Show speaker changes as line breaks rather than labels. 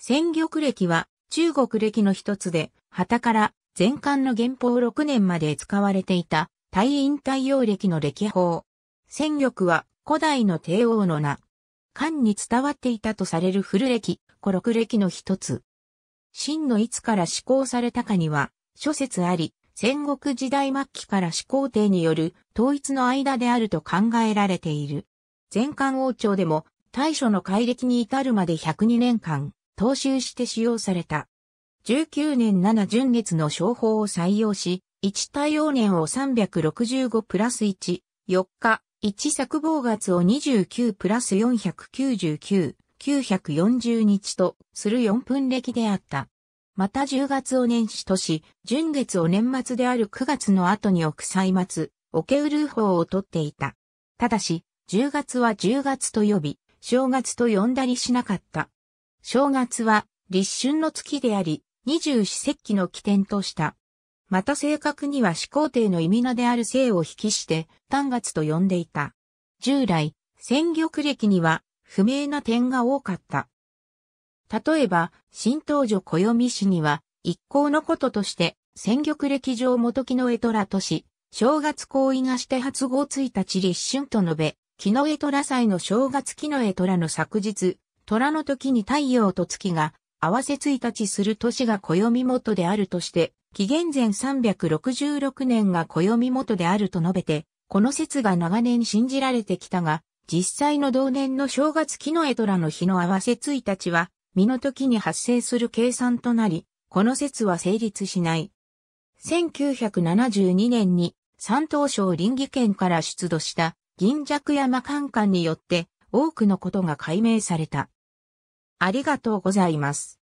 戦玉歴は中国歴の一つで、旗から前漢の元宝6年まで使われていた、大陰太陽歴の歴法。戦玉は古代の帝王の名。漢に伝わっていたとされる古歴、古六歴の一つ。秦のいつから施行されたかには、諸説あり、戦国時代末期から始皇帝による統一の間であると考えられている。前漢王朝でも大初の改暦に至るまで102年間、踏襲して使用された。19年7純月の商法を採用し、1対応年を365プラス1、4日、1作防月を29プラス499、940日とする4分歴であった。また10月を年始とし、純月を年末である9月の後に置く歳末、オケウルー法を取っていた。ただし、10月は10月と呼び、正月と呼んだりしなかった。正月は立春の月であり、二十四節気の起点とした。また正確には始皇帝の意味名である姓を引きして、単月と呼んでいた。従来、戦玉歴には不明な点が多かった。例えば、新東女暦氏には、一行のこととして、戦玉歴上元木の絵虎とし、正月行為がして発号1日立春と述べ、木の絵虎祭の正月木の絵虎の昨日、虎の時に太陽と月が合わせ1日する年が暦元であるとして、紀元前366年が暦元であると述べて、この説が長年信じられてきたが、実際の同年の正月木の絵虎の日の合わせ1日は、身の時に発生する計算となり、この説は成立しない。1972年に山東省林義県から出土した銀尺山カンによって多くのことが解明された。ありがとうございま
す。